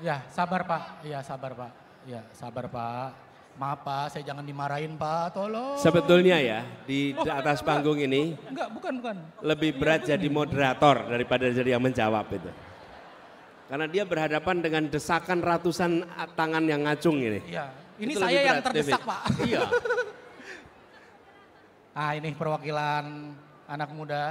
Ya, sabar Pak. ya sabar Pak. ya sabar Pak. Maaf Pak, saya jangan dimarahin Pak, tolong. Sebetulnya ya, di oh, atas enggak, panggung ini. Enggak, bukan, bukan. Lebih berat jadi moderator daripada jadi yang menjawab itu. Karena dia berhadapan dengan desakan ratusan tangan yang ngacung ini. Iya, ini itu saya yang berat, terdesak David. Pak. Iya. ah, ini perwakilan anak muda.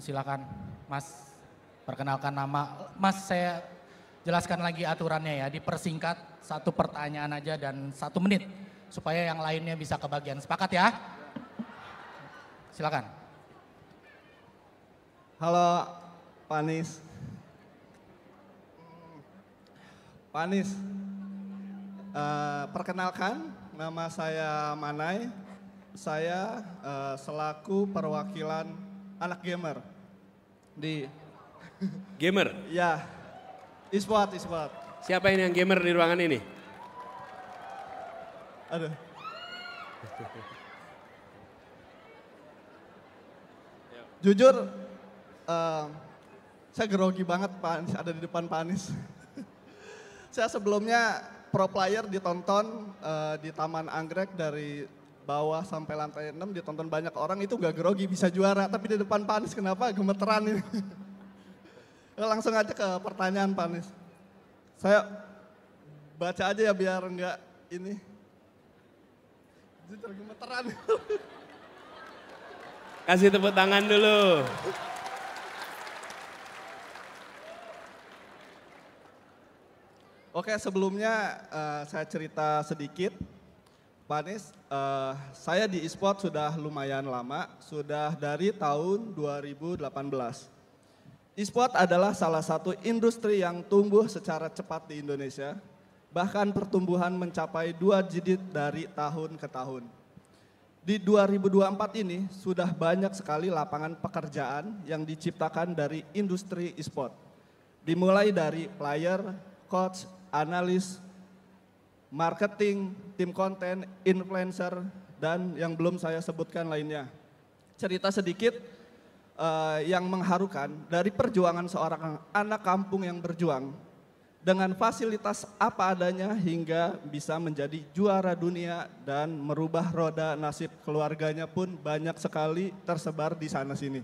Silakan, Mas. Perkenalkan nama, Mas saya jelaskan lagi aturannya ya, dipersingkat satu pertanyaan aja dan satu menit supaya yang lainnya bisa kebagian. Sepakat ya? Silakan. Halo, Panis. Panis, uh, perkenalkan nama saya Manai. Saya uh, selaku perwakilan anak gamer di Gamer? Ya. E-sport, e Siapa ini yang gamer di ruangan ini? Aduh. Jujur, uh, saya grogi banget Pak Anies, ada di depan Pak Anies. saya sebelumnya pro player ditonton uh, di Taman Anggrek dari bawah sampai lantai 6 ditonton banyak orang itu gak grogi bisa juara tapi di depan Pak Anies kenapa gemeteran ini Eh, langsung aja ke pertanyaan Pak Anies. Saya baca aja ya biar enggak ini. Jadi gemeteran. Kasih tepuk tangan dulu. Oke, sebelumnya uh, saya cerita sedikit. Pak Anies, uh, saya di e-sport sudah lumayan lama, sudah dari tahun 2018. E-sport adalah salah satu industri yang tumbuh secara cepat di Indonesia, bahkan pertumbuhan mencapai dua jidit dari tahun ke tahun. Di 2024 ini sudah banyak sekali lapangan pekerjaan yang diciptakan dari industri e-sport. Dimulai dari player, coach, analis, marketing, tim konten, influencer, dan yang belum saya sebutkan lainnya. Cerita sedikit, uh, yang mengharukan dari perjuangan seorang anak kampung yang berjuang dengan fasilitas apa adanya hingga bisa menjadi juara dunia dan merubah roda nasib keluarganya pun banyak sekali tersebar di sana sini.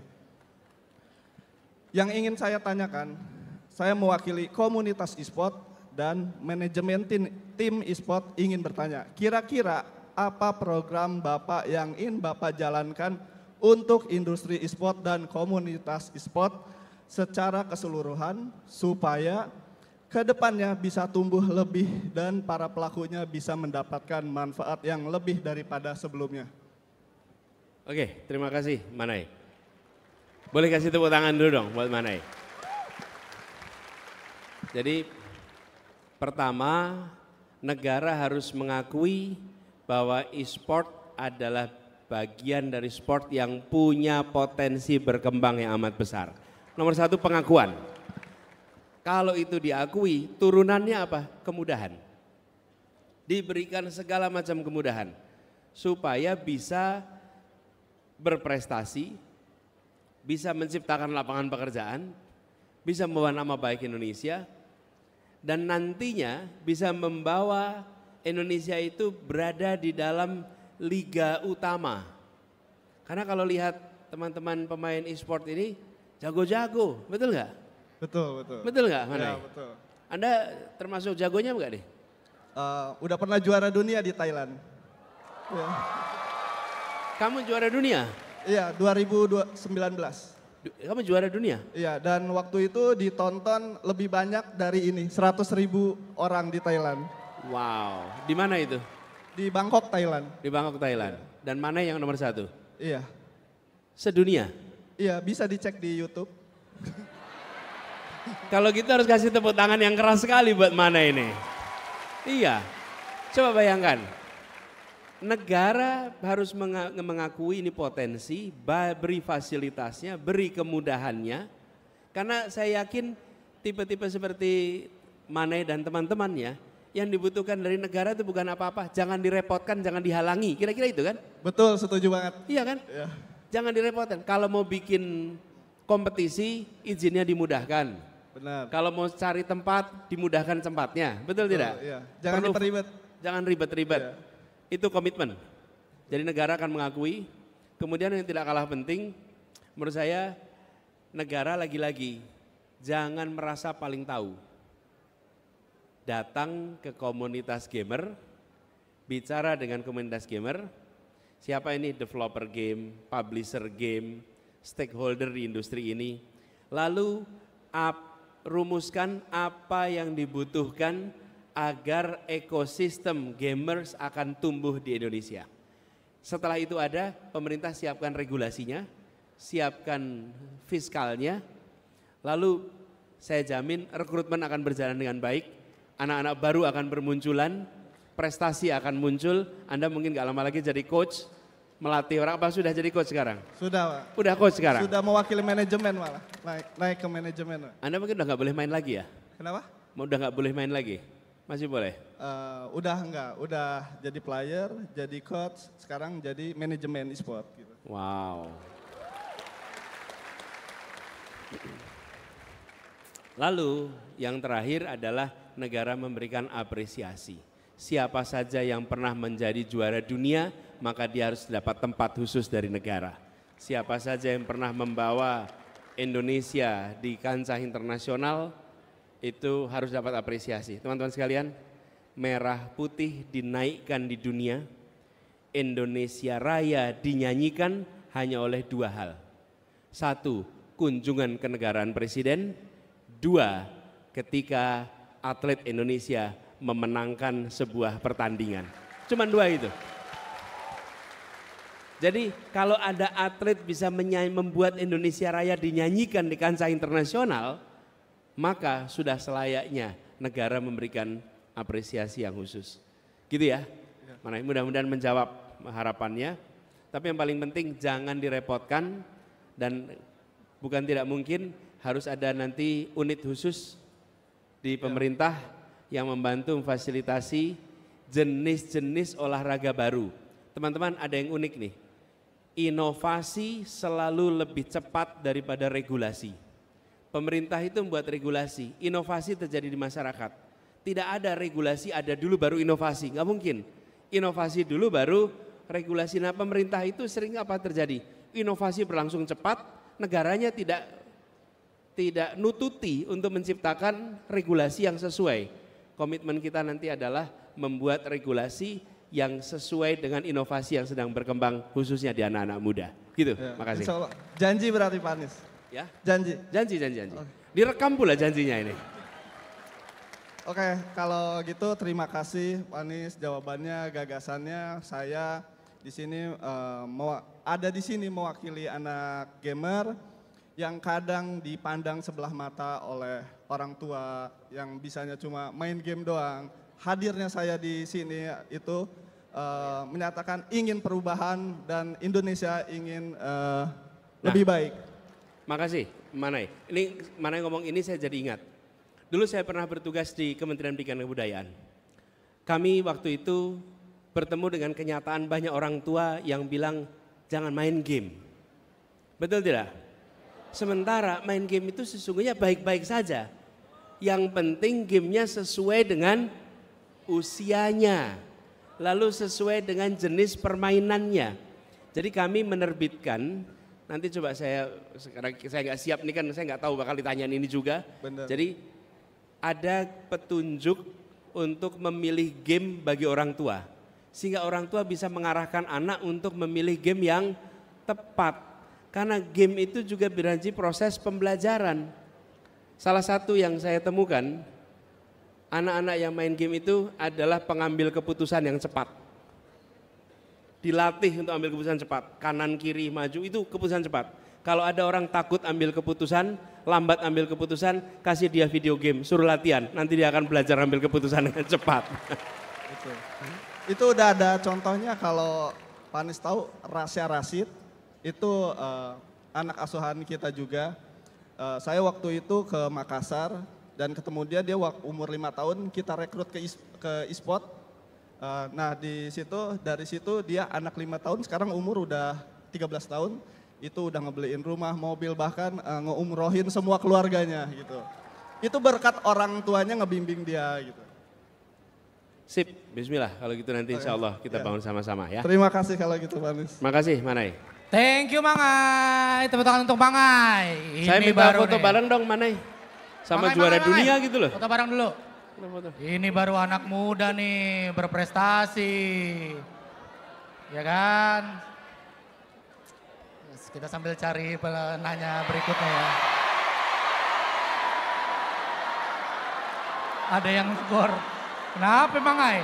Yang ingin saya tanyakan, saya mewakili komunitas e-sport dan manajemen tim, tim e-sport ingin bertanya, kira-kira apa program Bapak yang ingin Bapak jalankan untuk industri e-sport dan komunitas e-sport secara keseluruhan supaya kedepannya bisa tumbuh lebih dan para pelakunya bisa mendapatkan manfaat yang lebih daripada sebelumnya. Oke, terima kasih Manai. Boleh kasih tepuk tangan dulu dong buat Manai. Jadi pertama negara harus mengakui bahwa e-sport adalah bagian dari sport yang punya potensi berkembang yang amat besar. Nomor satu pengakuan. Kalau itu diakui, turunannya apa? Kemudahan. Diberikan segala macam kemudahan supaya bisa berprestasi, bisa menciptakan lapangan pekerjaan, bisa membawa nama baik Indonesia, dan nantinya bisa membawa Indonesia itu berada di dalam liga utama. Karena kalau lihat teman-teman pemain e-sport ini jago-jago, betul nggak? Betul, betul. Betul nggak, Mana? Ya, betul. Anda termasuk jagonya nggak nih? Uh, udah pernah juara dunia di Thailand. Ya. Kamu juara dunia? Iya, 2019. Kamu juara dunia? Iya, dan waktu itu ditonton lebih banyak dari ini, 100 ribu orang di Thailand. Wow, di mana itu? Di Bangkok, Thailand. Di Bangkok, Thailand. Dan mana yang nomor satu? Iya. Sedunia? Iya, bisa dicek di Youtube. Kalau gitu harus kasih tepuk tangan yang keras sekali buat mana ini. Iya. Coba bayangkan. Negara harus mengakui ini potensi, beri fasilitasnya, beri kemudahannya. Karena saya yakin tipe-tipe seperti Mane dan teman-temannya yang dibutuhkan dari negara itu bukan apa-apa. Jangan direpotkan, jangan dihalangi. Kira-kira itu kan? Betul, setuju banget. Iya kan? Ya. Jangan direpotkan. Kalau mau bikin kompetisi, izinnya dimudahkan. Benar. Kalau mau cari tempat, dimudahkan tempatnya. Betul, Betul tidak? Iya. Jangan Perlu, ribet. Jangan ribet-ribet. Iya. Itu komitmen. Jadi negara akan mengakui. Kemudian yang tidak kalah penting, menurut saya negara lagi-lagi jangan merasa paling tahu datang ke komunitas gamer, bicara dengan komunitas gamer, siapa ini developer game, publisher game, stakeholder di industri ini, lalu up, rumuskan apa yang dibutuhkan agar ekosistem gamers akan tumbuh di Indonesia. Setelah itu ada pemerintah siapkan regulasinya, siapkan fiskalnya, lalu saya jamin rekrutmen akan berjalan dengan baik, anak-anak baru akan bermunculan, prestasi akan muncul, Anda mungkin gak lama lagi jadi coach, melatih orang apa sudah jadi coach sekarang? Sudah, Pak. Sudah coach sekarang? Sudah mewakili manajemen malah, naik, naik ke manajemen. Pak. Anda mungkin udah gak boleh main lagi ya? Kenapa? Udah gak boleh main lagi? Masih boleh? Uh, udah enggak, udah jadi player, jadi coach, sekarang jadi manajemen e-sport. Gitu. Wow. Lalu yang terakhir adalah negara memberikan apresiasi. Siapa saja yang pernah menjadi juara dunia, maka dia harus dapat tempat khusus dari negara. Siapa saja yang pernah membawa Indonesia di kancah internasional, itu harus dapat apresiasi. Teman-teman sekalian, merah putih dinaikkan di dunia, Indonesia Raya dinyanyikan hanya oleh dua hal. Satu, kunjungan ke negaraan presiden. Dua, ketika atlet Indonesia memenangkan sebuah pertandingan. cuma dua itu. Jadi kalau ada atlet bisa menyanyi, membuat Indonesia Raya dinyanyikan di kancah internasional, maka sudah selayaknya negara memberikan apresiasi yang khusus. Gitu ya. Mana mudah-mudahan menjawab harapannya. Tapi yang paling penting jangan direpotkan dan bukan tidak mungkin harus ada nanti unit khusus di iya. pemerintah yang membantu memfasilitasi jenis-jenis olahraga baru. Teman-teman ada yang unik nih. Inovasi selalu lebih cepat daripada regulasi. Pemerintah itu membuat regulasi, inovasi terjadi di masyarakat. Tidak ada regulasi ada dulu baru inovasi, nggak mungkin. Inovasi dulu baru regulasi. Nah pemerintah itu sering apa terjadi? Inovasi berlangsung cepat, negaranya tidak tidak nututi untuk menciptakan regulasi yang sesuai. Komitmen kita nanti adalah membuat regulasi yang sesuai dengan inovasi yang sedang berkembang khususnya di anak-anak muda. Gitu. Ya, Makasih. Insya Allah. Janji berarti panis. Anies. Ya. Janji. Janji, janji, janji. Okay. Direkam pula janjinya ini. Oke, okay, kalau gitu terima kasih panis jawabannya, gagasannya. Saya di sini uh, eh, mau ada di sini mewakili anak gamer yang kadang dipandang sebelah mata oleh orang tua yang bisanya cuma main game doang. Hadirnya saya di sini itu uh, menyatakan ingin perubahan dan Indonesia ingin uh, nah, lebih baik. Makasih, Manai. Ini Manai ngomong ini saya jadi ingat. Dulu saya pernah bertugas di Kementerian Pendidikan dan Kebudayaan. Kami waktu itu bertemu dengan kenyataan banyak orang tua yang bilang jangan main game. Betul tidak? Sementara main game itu sesungguhnya baik-baik saja. Yang penting gamenya sesuai dengan usianya. Lalu sesuai dengan jenis permainannya. Jadi kami menerbitkan, nanti coba saya sekarang saya nggak siap nih kan saya nggak tahu bakal ditanyain ini juga. Bener. Jadi ada petunjuk untuk memilih game bagi orang tua. Sehingga orang tua bisa mengarahkan anak untuk memilih game yang tepat karena game itu juga berjanji proses pembelajaran. Salah satu yang saya temukan, anak-anak yang main game itu adalah pengambil keputusan yang cepat. Dilatih untuk ambil keputusan cepat, kanan kiri maju itu keputusan cepat. Kalau ada orang takut ambil keputusan, lambat ambil keputusan, kasih dia video game, suruh latihan, nanti dia akan belajar ambil keputusan dengan cepat. Itu, itu udah ada contohnya kalau Panis tahu rahasia Rasid itu uh, anak asuhan kita juga. Uh, saya waktu itu ke Makassar dan ketemu dia dia umur lima tahun kita rekrut ke ke e-sport. Uh, eh, nah di situ dari situ dia anak lima tahun sekarang umur udah 13 tahun itu udah ngebeliin rumah, mobil bahkan uh, ngeumrohin semua keluarganya gitu. Itu berkat orang tuanya ngebimbing dia gitu. Sip, bismillah kalau gitu nanti insya Allah kita iya. bangun sama-sama ya. Terima kasih kalau gitu Pak Anies. Makasih Manai. Thank you Mangai. Tepuk tangan untuk Mangai. Ini Saya minta baru foto nih. bareng dong Manai. Sama Mangai, juara Mangai, dunia Mangai. gitu loh. Foto bareng dulu. Ini baru anak muda nih berprestasi. Ya kan? Kita sambil cari penanya berikutnya ya. Ada yang skor. Kenapa Mangai?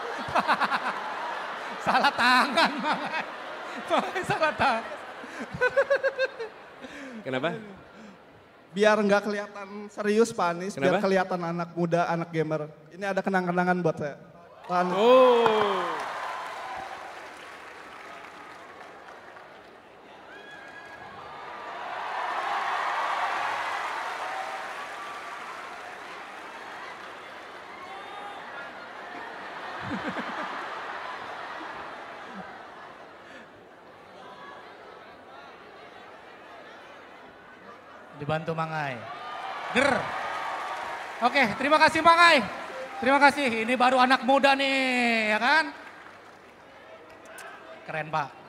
Salah tangan Mangai. pakai Kenapa? Biar nggak kelihatan serius Pak Anies, Kenapa? biar kelihatan anak muda, anak gamer. Ini ada kenang-kenangan buat saya. Pak Anies. Oh. Ha ha ha. Dibantu Mangai. Ger. Oke, terima kasih Mangai. Terima kasih. Ini baru anak muda nih, ya kan? Keren Pak.